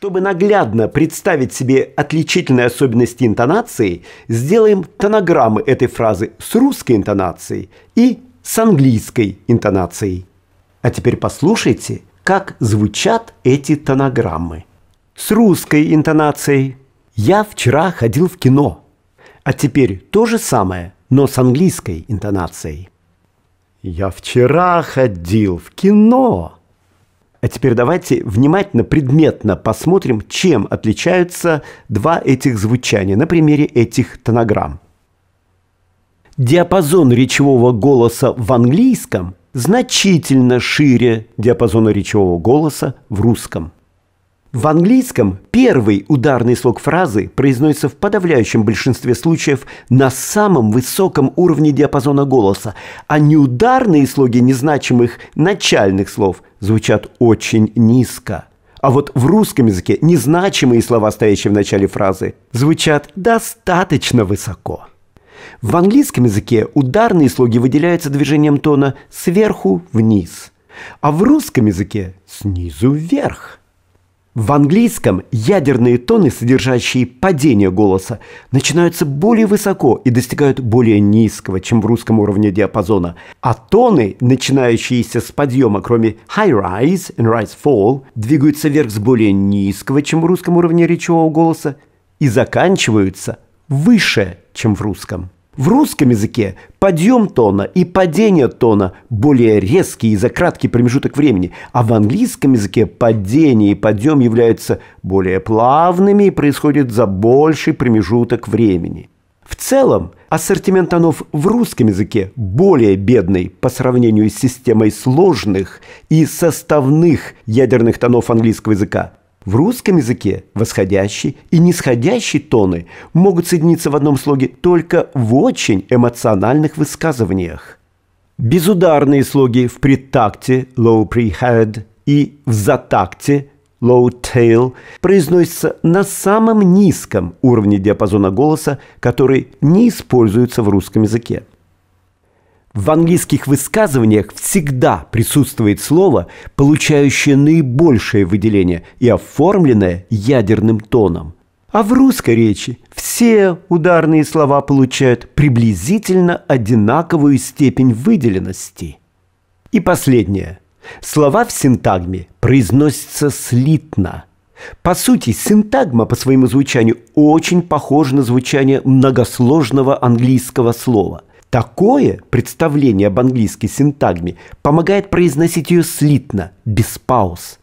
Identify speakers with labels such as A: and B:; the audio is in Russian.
A: Чтобы наглядно представить себе отличительные особенности интонации, сделаем тонограммы этой фразы с русской интонацией и с английской интонацией. А теперь послушайте, как звучат эти тонограммы. С русской интонацией «Я вчера ходил в кино», а теперь то же самое, но с английской интонацией. «Я вчера ходил в кино», а теперь давайте внимательно, предметно посмотрим, чем отличаются два этих звучания на примере этих тонограмм. Диапазон речевого голоса в английском значительно шире диапазона речевого голоса в русском. В английском первый ударный слог фразы произносится в подавляющем большинстве случаев на самом высоком уровне диапазона голоса, а неударные слоги незначимых начальных слов звучат очень низко. А вот в русском языке незначимые слова, стоящие в начале фразы, звучат достаточно высоко. В английском языке ударные слоги выделяются движением тона сверху вниз, а в русском языке снизу вверх – в английском ядерные тоны, содержащие падение голоса, начинаются более высоко и достигают более низкого, чем в русском уровне диапазона. А тоны, начинающиеся с подъема, кроме high rise and rise fall, двигаются вверх с более низкого, чем в русском уровне речевого голоса, и заканчиваются выше, чем в русском. В русском языке подъем тона и падение тона более резкие и за краткий промежуток времени, а в английском языке падение и подъем являются более плавными и происходят за больший промежуток времени. В целом, ассортимент тонов в русском языке более бедный по сравнению с системой сложных и составных ядерных тонов английского языка – в русском языке восходящий и нисходящий тоны могут соединиться в одном слоге только в очень эмоциональных высказываниях. Безударные слоги в предтакте low prehead и в затакте low tail произносятся на самом низком уровне диапазона голоса, который не используется в русском языке. В английских высказываниях всегда присутствует слово, получающее наибольшее выделение и оформленное ядерным тоном. А в русской речи все ударные слова получают приблизительно одинаковую степень выделенности. И последнее. Слова в синтагме произносятся слитно. По сути, синтагма по своему звучанию очень похожа на звучание многосложного английского слова – Такое представление об английской синтагме помогает произносить ее слитно, без пауз.